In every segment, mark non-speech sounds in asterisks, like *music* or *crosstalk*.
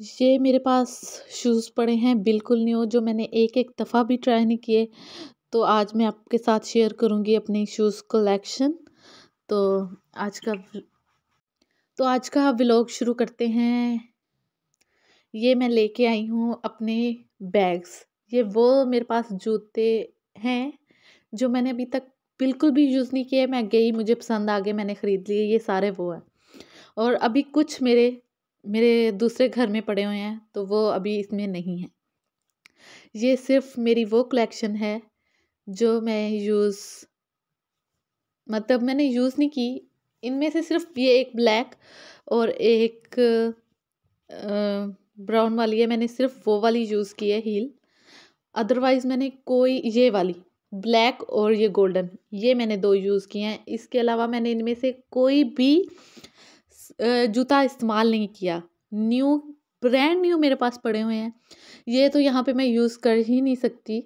ये मेरे पास शूज़ पड़े हैं बिल्कुल न्यू जो मैंने एक एक दफ़ा भी ट्राई नहीं किए तो आज मैं आपके साथ शेयर करूँगी अपनी शूज़ कलेक्शन तो आज का तो आज का व्लॉग शुरू करते हैं ये मैं लेके आई हूँ अपने बैग्स ये वो मेरे पास जूते हैं जो मैंने अभी तक बिल्कुल भी यूज़ नहीं किए मैं गई मुझे पसंद आ गए मैंने ख़रीद लिए ये सारे वो हैं और अभी कुछ मेरे मेरे दूसरे घर में पड़े हुए हैं तो वो अभी इसमें नहीं है ये सिर्फ मेरी वो कलेक्शन है जो मैं यूज़ मतलब मैंने यूज़ नहीं की इनमें से सिर्फ ये एक ब्लैक और एक ब्राउन वाली है मैंने सिर्फ वो वाली यूज़ की है हील अदरवाइज़ मैंने कोई ये वाली ब्लैक और ये गोल्डन ये मैंने दो यूज़ किए हैं इसके अलावा मैंने इनमें से कोई भी जूता इस्तेमाल नहीं किया न्यू ब्रैंड न्यू मेरे पास पड़े हुए हैं ये तो यहाँ पे मैं यूज़ कर ही नहीं सकती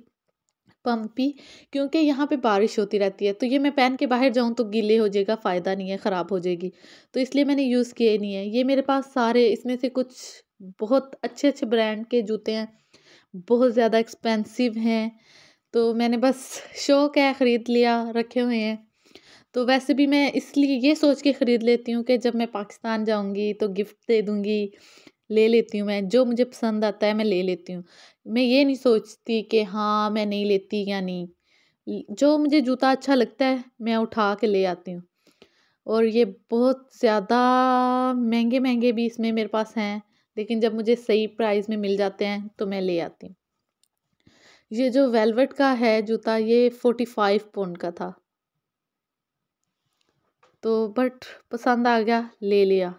पम्पी क्योंकि यहाँ पे बारिश होती रहती है तो ये मैं पहन के बाहर जाऊँ तो गीले हो जाएगा फ़ायदा नहीं है ख़राब हो जाएगी तो इसलिए मैंने यूज़ किए नहीं है ये मेरे पास सारे इसमें से कुछ बहुत अच्छे अच्छे ब्रांड के जूते हैं बहुत ज़्यादा एक्सपेंसिव हैं तो मैंने बस *laughs* शौक है ख़रीद लिया रखे हुए हैं तो वैसे भी मैं इसलिए ये सोच के ख़रीद लेती हूँ कि जब मैं पाकिस्तान जाऊँगी तो गिफ्ट दे दूँगी ले लेती हूँ मैं जो मुझे पसंद आता है मैं ले लेती हूँ मैं ये नहीं सोचती कि हाँ मैं नहीं लेती या नहीं जो मुझे जूता अच्छा लगता है मैं उठा के ले आती हूँ और ये बहुत ज़्यादा महंगे महंगे भी इसमें मेरे पास हैं लेकिन जब मुझे सही प्राइस में मिल जाते हैं तो मैं ले आती हूँ ये जो वेलवेट का है जूता ये फ़ोर्टी फाइव पौंड का था तो बट पसंद आ गया ले लिया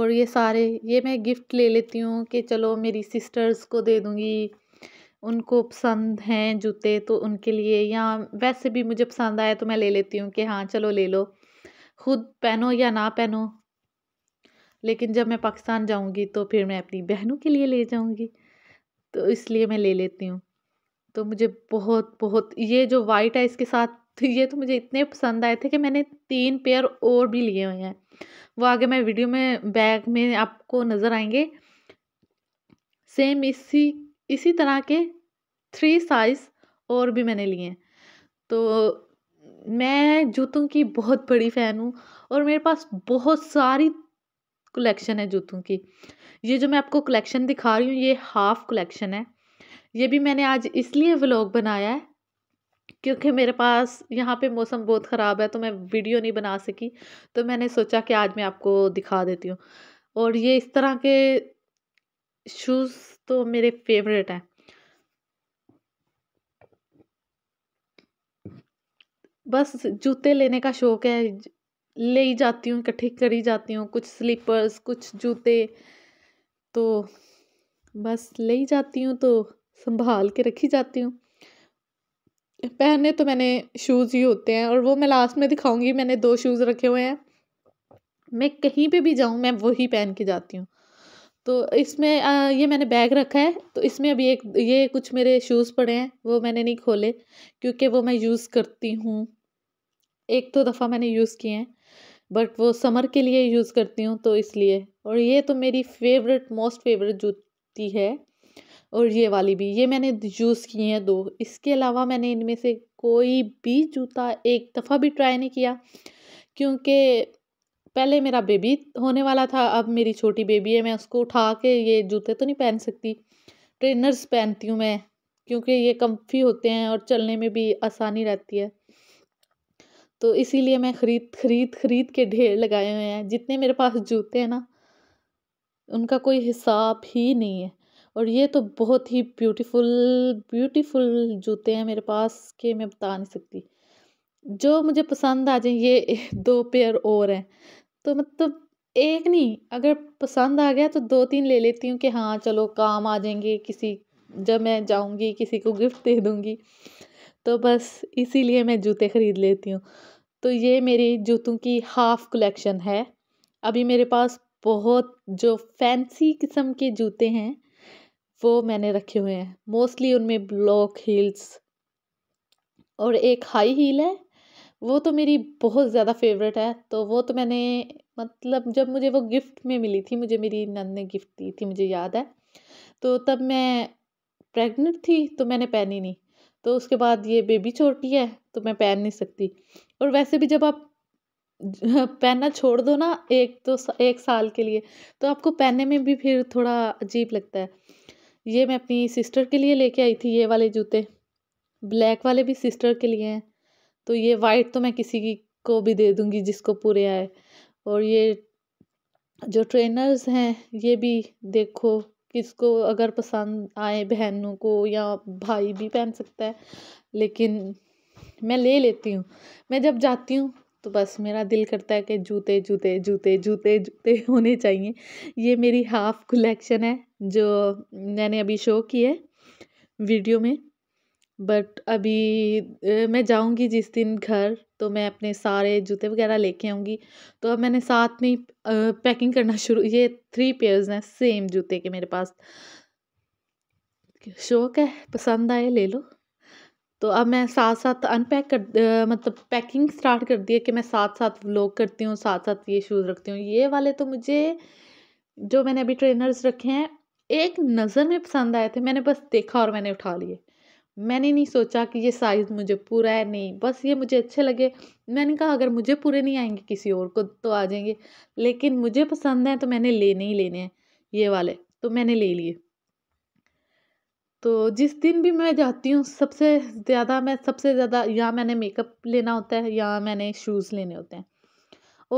और ये सारे ये मैं गिफ्ट ले लेती हूँ कि चलो मेरी सिस्टर्स को दे दूँगी उनको पसंद हैं जूते तो उनके लिए या वैसे भी मुझे पसंद आए तो मैं ले लेती हूँ कि हाँ चलो ले लो खुद पहनो या ना पहनो लेकिन जब मैं पाकिस्तान जाऊँगी तो फिर मैं अपनी बहनों के लिए ले जाऊँगी तो इसलिए मैं ले लेती हूँ तो मुझे बहुत बहुत ये जो वाइट है इसके साथ तो ये तो मुझे इतने पसंद आए थे कि मैंने तीन पेयर और भी लिए हुए हैं वो आगे मैं वीडियो में बैग में आपको नज़र आएंगे सेम इसी इसी तरह के थ्री साइज़ और भी मैंने लिए तो मैं जूतों की बहुत बड़ी फ़ैन हूँ और मेरे पास बहुत सारी कलेक्शन है जूतों की ये जो मैं आपको कलेक्शन दिखा रही हूँ ये हाफ़ कलेक्शन है ये भी मैंने आज इसलिए व्लॉग बनाया है क्योंकि मेरे पास यहाँ पे मौसम बहुत ख़राब है तो मैं वीडियो नहीं बना सकी तो मैंने सोचा कि आज मैं आपको दिखा देती हूँ और ये इस तरह के शूज़ तो मेरे फेवरेट हैं बस जूते लेने का शौक़ है ले ही जाती हूँ इकट्ठी करी जाती हूँ कुछ स्लीपर्स कुछ जूते तो बस ले ही जाती हूँ तो संभाल के रखी जाती हूँ पहने तो मैंने शूज़ ही होते हैं और वो मैं लास्ट में दिखाऊंगी मैंने दो शूज़ रखे हुए हैं मैं कहीं पे भी जाऊँ मैं वही पहन के जाती हूँ तो इसमें ये मैंने बैग रखा है तो इसमें अभी एक ये कुछ मेरे शूज़ पड़े हैं वो मैंने नहीं खोले क्योंकि वो मैं यूज़ करती हूँ एक दो तो दफ़ा मैंने यूज़ किए हैं बट वो समर के लिए यूज़ करती हूँ तो इसलिए और ये तो मेरी फेवरेट मोस्ट फेवरेट जूती है और ये वाली भी ये मैंने यूज़ की हैं दो इसके अलावा मैंने इनमें से कोई भी जूता एक दफ़ा भी ट्राई नहीं किया क्योंकि पहले मेरा बेबी होने वाला था अब मेरी छोटी बेबी है मैं उसको उठा के ये जूते तो नहीं पहन सकती ट्रेनर्स पहनती हूँ मैं क्योंकि ये कम्फी होते हैं और चलने में भी आसानी रहती है तो इसीलिए मैं ख़रीद ख़रीद ख़रीद के ढेर लगाए हुए हैं जितने मेरे पास जूते हैं ना उनका कोई हिसाब ही नहीं है और ये तो बहुत ही ब्यूटीफुल ब्यूटीफुल जूते हैं मेरे पास के मैं बता नहीं सकती जो मुझे पसंद आ जाए ये *laughs* दो पेयर और हैं तो मतलब एक नहीं अगर पसंद आ गया तो दो तीन ले लेती हूँ कि हाँ चलो काम आ जाएंगे किसी जब मैं जाऊँगी किसी को गिफ्ट दे दूँगी तो बस इसीलिए मैं जूते ख़रीद लेती हूँ तो ये मेरी जूतों की हाफ़ कलेक्शन है अभी मेरे पास बहुत जो फैंसी किस्म के जूते हैं वो मैंने रखे हुए हैं मोस्टली उनमें ब्लॉक हील्स और एक हाई हील है वो तो मेरी बहुत ज़्यादा फेवरेट है तो वो तो मैंने मतलब जब मुझे वो गिफ्ट में मिली थी मुझे मेरी नंद ने गिफ्ट दी थी मुझे याद है तो तब मैं प्रेग्नेंट थी तो मैंने पहनी नहीं तो उसके बाद ये बेबी छोटी है तो मैं पहन नहीं सकती और वैसे भी जब आप पहनना छोड़ दो ना एक तो एक साल के लिए तो आपको पहनने में भी फिर थोड़ा अजीब लगता है ये मैं अपनी सिस्टर के लिए लेके आई थी ये वाले जूते ब्लैक वाले भी सिस्टर के लिए हैं तो ये वाइट तो मैं किसी की को भी दे दूँगी जिसको पूरे आए और ये जो ट्रेनर्स हैं ये भी देखो किसको अगर पसंद आए बहनों को या भाई भी पहन सकता है लेकिन मैं ले लेती हूँ मैं जब जाती हूँ तो बस मेरा दिल करता है कि जूते जूते जूते जूते जूते *laughs* होने चाहिए ये मेरी हाफ़ कलेक्शन है जो मैंने अभी शो की है वीडियो में बट अभी मैं जाऊंगी जिस दिन घर तो मैं अपने सारे जूते वगैरह लेके आऊँगी तो अब मैंने साथ में पैकिंग करना शुरू ये थ्री पेयर्स हैं सेम जूते के मेरे पास शौक है पसंद आए ले लो तो अब मैं साथ साथ अनपैक कर मतलब पैकिंग स्टार्ट कर दी है कि मैं साथ साथ व्लॉग करती हूँ साथ साथ ये शूज़ रखती हूँ ये वाले तो मुझे जो मैंने अभी ट्रेनर्स रखे हैं एक नज़र में पसंद आए थे मैंने बस देखा और मैंने उठा लिए मैंने नहीं सोचा कि ये साइज़ मुझे पूरा है नहीं बस ये मुझे अच्छे लगे मैंने कहा अगर मुझे पूरे नहीं आएंगे किसी और को तो आ जाएंगे लेकिन मुझे पसंद है तो मैंने लेने ही लेने हैं ये वाले तो मैंने ले लिए तो जिस दिन भी मैं जाती हूँ सबसे ज़्यादा मैं सबसे ज़्यादा या मैंने मेकअप लेना होता है या मैंने शूज़ लेने होते हैं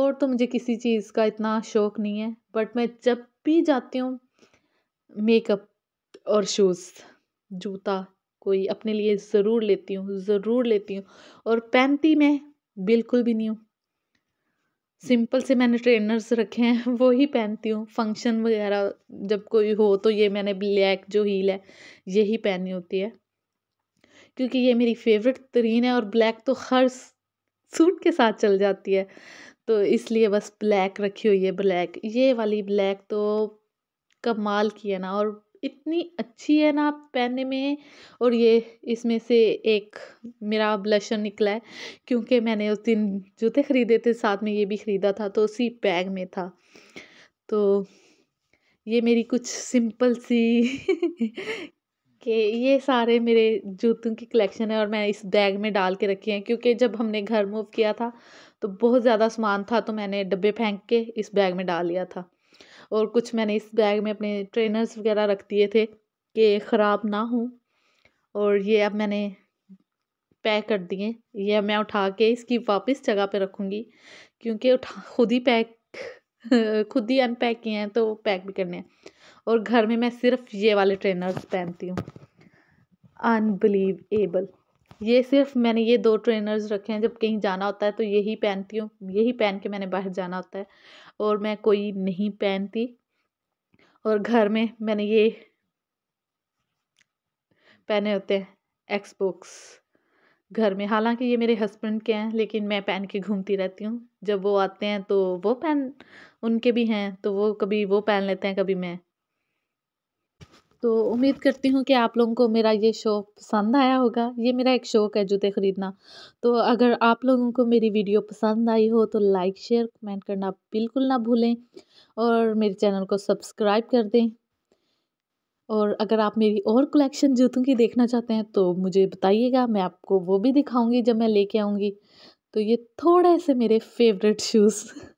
और तो मुझे किसी चीज़ का इतना शौक़ नहीं है बट मैं जब भी जाती हूँ मेकअप और शूज़ जूता कोई अपने लिए ज़रूर लेती हूँ ज़रूर लेती हूँ और पहनती मैं बिल्कुल भी नहीं हूँ सिंपल से मैंने ट्रेनर्स रखे हैं *laughs* वो ही पहनती हूँ फंक्शन वगैरह जब कोई हो तो ये मैंने ब्लैक जो हील है ही पहनी होती है क्योंकि ये मेरी फेवरेट तरीन है और ब्लैक तो हर सूट के साथ चल जाती है तो इसलिए बस ब्लैक रखी हुई है ब्लैक ये वाली ब्लैक तो कमाल की है ना और इतनी अच्छी है ना पहनने में और ये इसमें से एक मेरा ब्लशर निकला है क्योंकि मैंने उस दिन जूते ख़रीदे थे साथ में ये भी ख़रीदा था तो उसी बैग में था तो ये मेरी कुछ सिंपल सी *laughs* कि ये सारे मेरे जूतों की कलेक्शन है और मैं इस बैग में डाल के रखी हैं क्योंकि जब हमने घर मूव किया था तो बहुत ज़्यादा सामान था तो मैंने डब्बे फेंक के इस बैग में डाल लिया था और कुछ मैंने इस बैग में अपने ट्रेनर्स वगैरह रख दिए थे कि ख़राब ना हो और ये अब मैंने पैक कर दिए ये मैं उठा के इसकी वापस जगह पे रखूँगी क्योंकि उठा खुद ही पैक खुद ही अनपैक किए हैं तो पैक भी करने हैं और घर में मैं सिर्फ ये वाले ट्रेनर्स पहनती हूँ अनबिलीवेबल ये सिर्फ मैंने ये दो ट्रेनर्स रखे हैं जब कहीं जाना होता है तो यही पहनती हूँ यही पहन के मैंने बाहर जाना होता है और मैं कोई नहीं पहनती और घर में मैंने ये पहने होते हैं एक्सबॉक्स घर में हालांकि ये मेरे हस्बैंड के हैं लेकिन मैं पहन के घूमती रहती हूँ जब वो आते हैं तो वो पहन उनके भी हैं तो वो कभी वो पहन लेते हैं कभी मैं तो उम्मीद करती हूँ कि आप लोगों को मेरा ये शो पसंद आया होगा ये मेरा एक शौक़ है जूते ख़रीदना तो अगर आप लोगों को मेरी वीडियो पसंद आई हो तो लाइक शेयर कमेंट करना बिल्कुल ना भूलें और मेरे चैनल को सब्सक्राइब कर दें और अगर आप मेरी और कलेक्शन जूतों की देखना चाहते हैं तो मुझे बताइएगा मैं आपको वो भी दिखाऊंगी जब मैं लेके आऊँगी तो ये थोड़े से मेरे फेवरेट शूज़